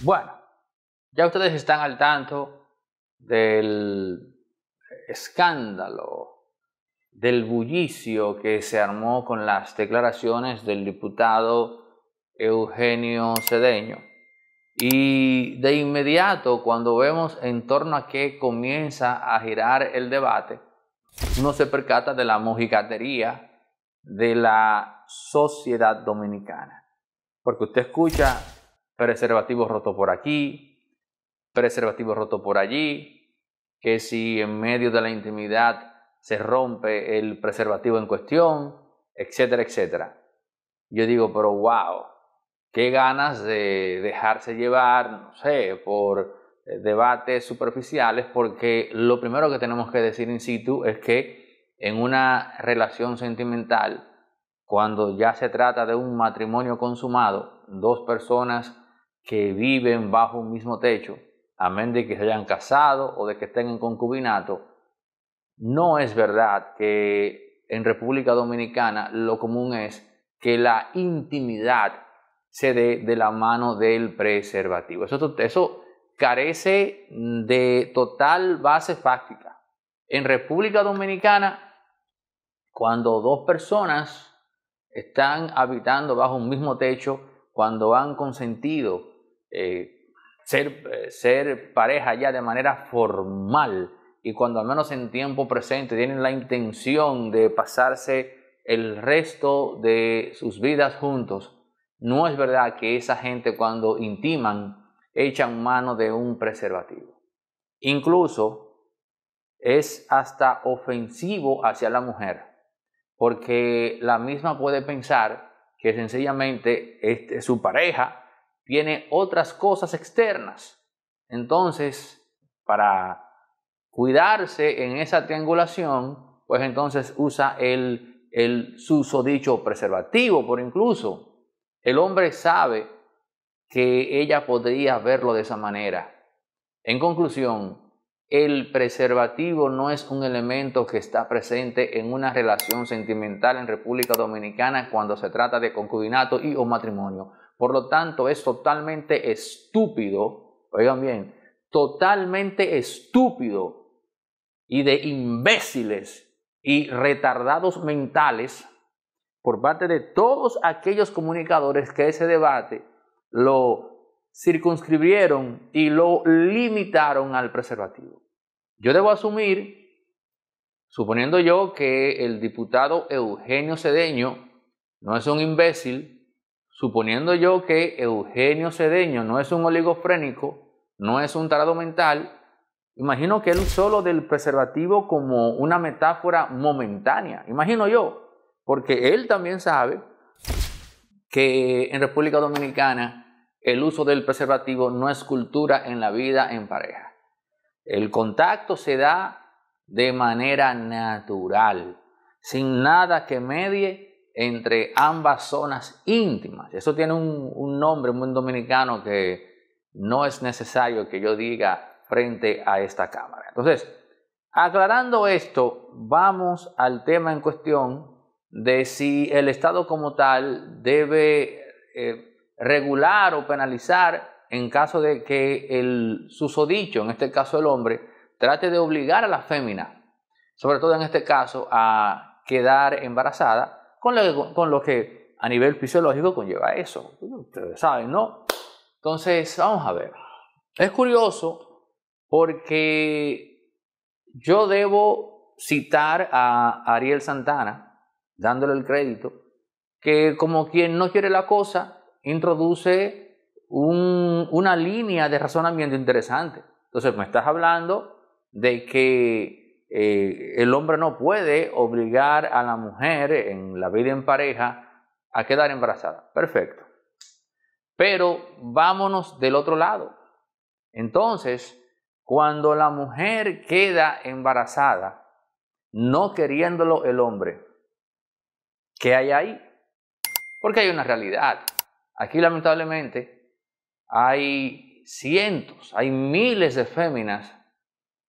Bueno, ya ustedes están al tanto del escándalo, del bullicio que se armó con las declaraciones del diputado Eugenio Cedeño. Y de inmediato, cuando vemos en torno a qué comienza a girar el debate, uno se percata de la mojigatería de la sociedad dominicana. Porque usted escucha preservativo roto por aquí, preservativo roto por allí, que si en medio de la intimidad se rompe el preservativo en cuestión, etcétera, etcétera. Yo digo, pero wow, qué ganas de dejarse llevar, no sé, por eh, debates superficiales, porque lo primero que tenemos que decir in situ es que en una relación sentimental, cuando ya se trata de un matrimonio consumado, dos personas que viven bajo un mismo techo, amén de que se hayan casado o de que estén en concubinato, no es verdad que en República Dominicana lo común es que la intimidad se dé de la mano del preservativo. Eso, eso carece de total base fáctica. En República Dominicana, cuando dos personas están habitando bajo un mismo techo, cuando han consentido eh, ser, eh, ser pareja ya de manera formal y cuando al menos en tiempo presente tienen la intención de pasarse el resto de sus vidas juntos, no es verdad que esa gente cuando intiman echan mano de un preservativo. Incluso es hasta ofensivo hacia la mujer, porque la misma puede pensar que sencillamente este, su pareja tiene otras cosas externas. Entonces, para cuidarse en esa triangulación, pues entonces usa el, el susodicho preservativo, por incluso el hombre sabe que ella podría verlo de esa manera. En conclusión, el preservativo no es un elemento que está presente en una relación sentimental en República Dominicana cuando se trata de concubinato y o matrimonio. Por lo tanto, es totalmente estúpido, oigan bien, totalmente estúpido y de imbéciles y retardados mentales por parte de todos aquellos comunicadores que ese debate lo circunscribieron y lo limitaron al preservativo. Yo debo asumir, suponiendo yo que el diputado Eugenio Cedeño no es un imbécil, suponiendo yo que Eugenio Cedeño no es un oligofrénico, no es un tarado mental, imagino que él solo del preservativo como una metáfora momentánea, imagino yo, porque él también sabe que en República Dominicana el uso del preservativo no es cultura en la vida en pareja. El contacto se da de manera natural, sin nada que medie entre ambas zonas íntimas. Eso tiene un, nombre muy dominicano que no es necesario que yo diga frente a esta cámara. Entonces, aclarando esto, vamos al tema en cuestión de si el Estado como tal debe eh, regular o penalizar en caso de que el susodicho, en este caso el hombre, trate de obligar a la fémina, sobre todo en este caso, a quedar embarazada con lo que, a nivel fisiológico conlleva eso. Ustedes saben, ¿no? Entonces, vamos a ver. Es curioso porque yo debo citar a Ariel Santana, dándole el crédito, que como quien no quiere la cosa, introduce una línea de razonamiento interesante. Entonces, me estás hablando de que eh, el hombre no puede obligar a la mujer en la vida en pareja a quedar embarazada. Perfecto. Pero vámonos del otro lado. Entonces, cuando la mujer queda embarazada, no queriéndolo el hombre, ¿qué hay ahí? Porque hay una realidad. Aquí lamentablemente hay cientos, hay miles de féminas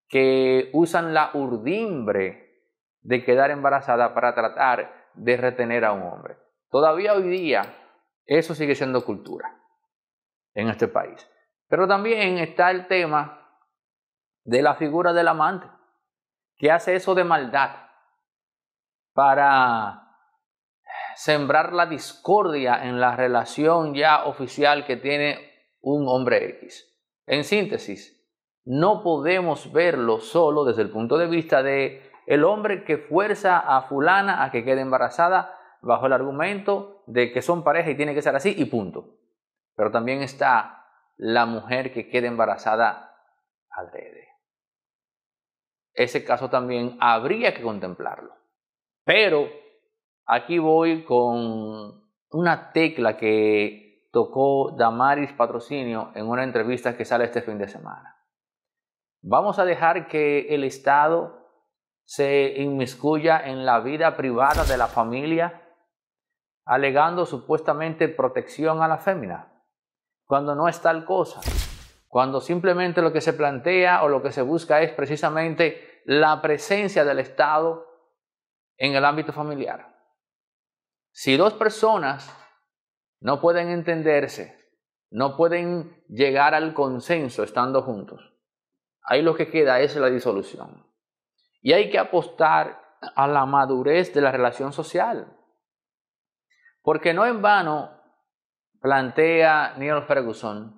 que usan la urdimbre de quedar embarazada para tratar de retener a un hombre. Todavía hoy día eso sigue siendo cultura en este país. Pero también está el tema de la figura del amante, que hace eso de maldad para sembrar la discordia en la relación ya oficial que tiene un hombre X. En síntesis, no podemos verlo solo desde el punto de vista de el hombre que fuerza a fulana a que quede embarazada bajo el argumento de que son pareja y tiene que ser así y punto. Pero también está la mujer que queda embarazada alrededor. Ese caso también habría que contemplarlo. Pero aquí voy con una tecla que tocó Damaris Patrocinio en una entrevista que sale este fin de semana. Vamos a dejar que el Estado se inmiscuya en la vida privada de la familia, alegando supuestamente protección a la fémina, cuando no es tal cosa, cuando simplemente lo que se plantea o lo que se busca es precisamente la presencia del Estado en el ámbito familiar. Si dos personas no pueden entenderse, no pueden llegar al consenso estando juntos, ahí lo que queda es la disolución. Y hay que apostar a la madurez de la relación social. Porque no en vano plantea Neil Ferguson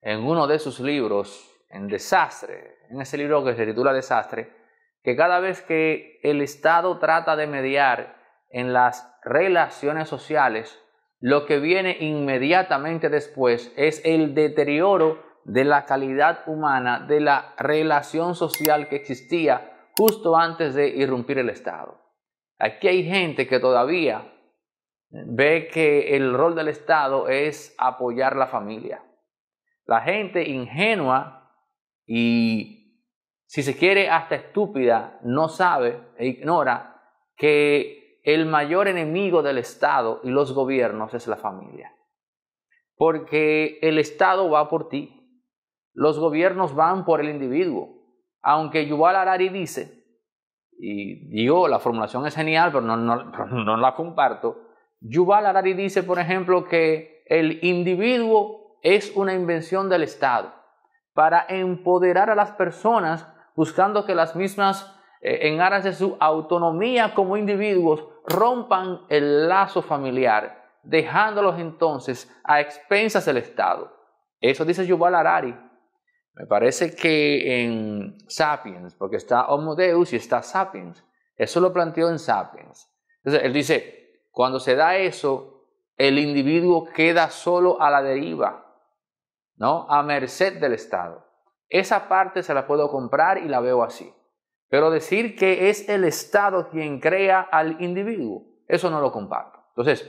en uno de sus libros, en Desastre, en ese libro que se titula Desastre, que cada vez que el Estado trata de mediar en las relaciones sociales, lo que viene inmediatamente después es el deterioro de la calidad humana, de la relación social que existía justo antes de irrumpir el Estado. Aquí hay gente que todavía ve que el rol del Estado es apoyar la familia. La gente ingenua y, si se quiere, hasta estúpida, no sabe e ignora que el mayor enemigo del Estado y los gobiernos es la familia. Porque el Estado va por ti, los gobiernos van por el individuo. Aunque Yuval Harari dice, y digo, la formulación es genial, pero no, la comparto, Yuval Harari dice, por ejemplo, que el individuo es una invención del Estado para empoderar a las personas buscando que las mismas, eh, en aras de su autonomía como individuos, rompan el lazo familiar, dejándolos entonces a expensas del Estado. Eso dice Yuval Harari. Me parece que en Sapiens, porque está Homo Deus y está Sapiens. Eso lo planteó en Sapiens. Entonces, él dice, cuando se da eso, el individuo queda solo a la deriva, ¿no? A merced del Estado. Esa parte se la puedo comprar y la veo así. Pero decir que es el Estado quien crea al individuo, eso no lo comparto. Entonces,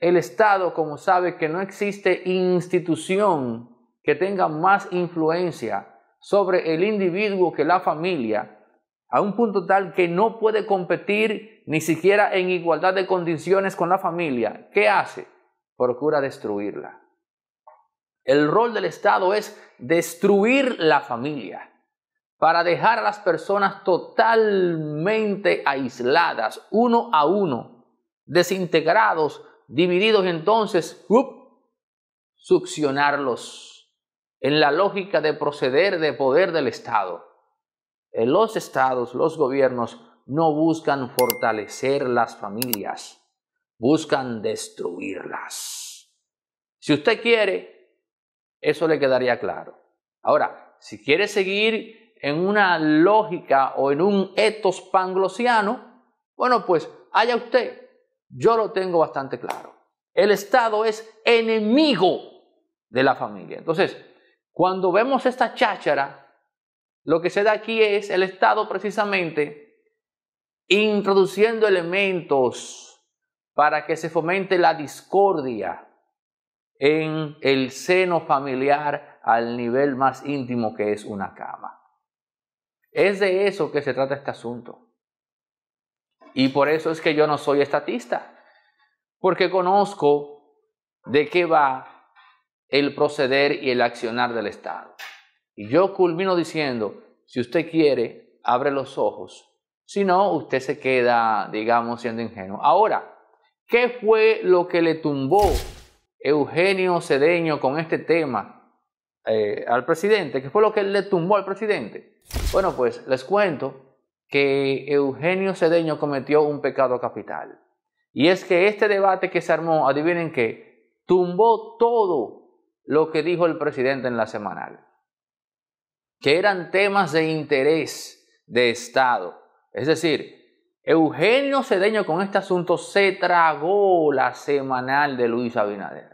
el Estado, como sabe que no existe institución que tenga más influencia sobre el individuo que la familia, a un punto tal que no puede competir ni siquiera en igualdad de condiciones con la familia, ¿qué hace? Procura destruirla. El rol del Estado es destruir la familia para dejar a las personas totalmente aisladas, uno a uno, desintegrados divididos entonces, succionarlos en la lógica de proceder de poder del Estado. En los estados, los gobiernos no buscan fortalecer las familias, buscan destruirlas. Si usted quiere, eso le quedaría claro. Ahora, si quiere seguir en una lógica o en un etos panglosiano, bueno, pues haya usted yo lo tengo bastante claro. El Estado es enemigo de la familia. Entonces, cuando vemos esta cháchara, lo que se da aquí es el Estado precisamente introduciendo elementos para que se fomente la discordia en el seno familiar al nivel más íntimo que es una cama. Es de eso que se trata este asunto. Y por eso es que yo no soy estatista, porque conozco de qué va el proceder y el accionar del Estado. Y yo culmino diciendo, si usted quiere, abre los ojos. Si no, usted se queda, digamos, siendo ingenuo. Ahora, ¿qué fue lo que le tumbó Eugenio Cedeño con este tema eh, al presidente? ¿Qué fue lo que le tumbó al presidente? Bueno, pues les cuento que Eugenio Cedeño cometió un pecado capital. Y es que este debate que se armó, adivinen qué, tumbó todo lo que dijo el presidente en la semanal, que eran temas de interés de Estado. Es decir, Eugenio Cedeño con este asunto se tragó la semanal de Luis Abinader.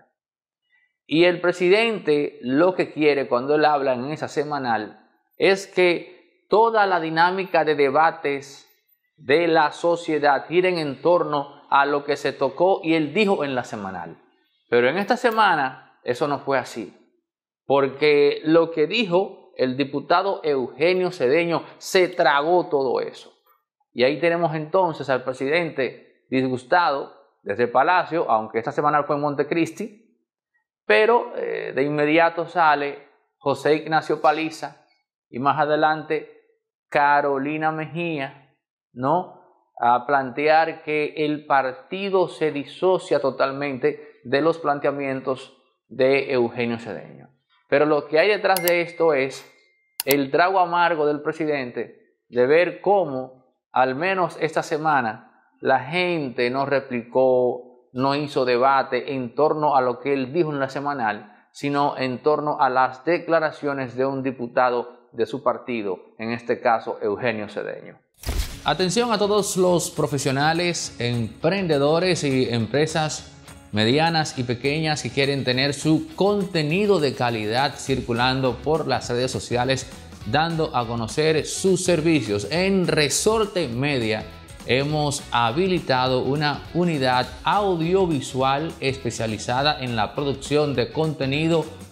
Y el presidente lo que quiere cuando él habla en esa semanal es que toda la dinámica de debates de la sociedad giren en torno a lo que se tocó y él dijo en la semanal. Pero en esta semana eso no fue así, porque lo que dijo el diputado Eugenio Cedeño se tragó todo eso. Y ahí tenemos entonces al presidente disgustado desde el Palacio, aunque esta semana fue en Montecristi, pero eh, de inmediato sale José Ignacio Paliza y más adelante Carolina Mejía, ¿no? A plantear que el partido se disocia totalmente de los planteamientos de Eugenio Cedeño. Pero lo que hay detrás de esto es el trago amargo del presidente de ver cómo, al menos esta semana, la gente no replicó, no hizo debate en torno a lo que él dijo en la semanal, sino en torno a las declaraciones de un diputado de su partido, en este caso Eugenio Cedeño. Atención a todos los profesionales, emprendedores y empresas medianas y pequeñas que quieren tener su contenido de calidad circulando por las redes sociales, dando a conocer sus servicios. En Resorte Media hemos habilitado una unidad audiovisual especializada en la producción de contenido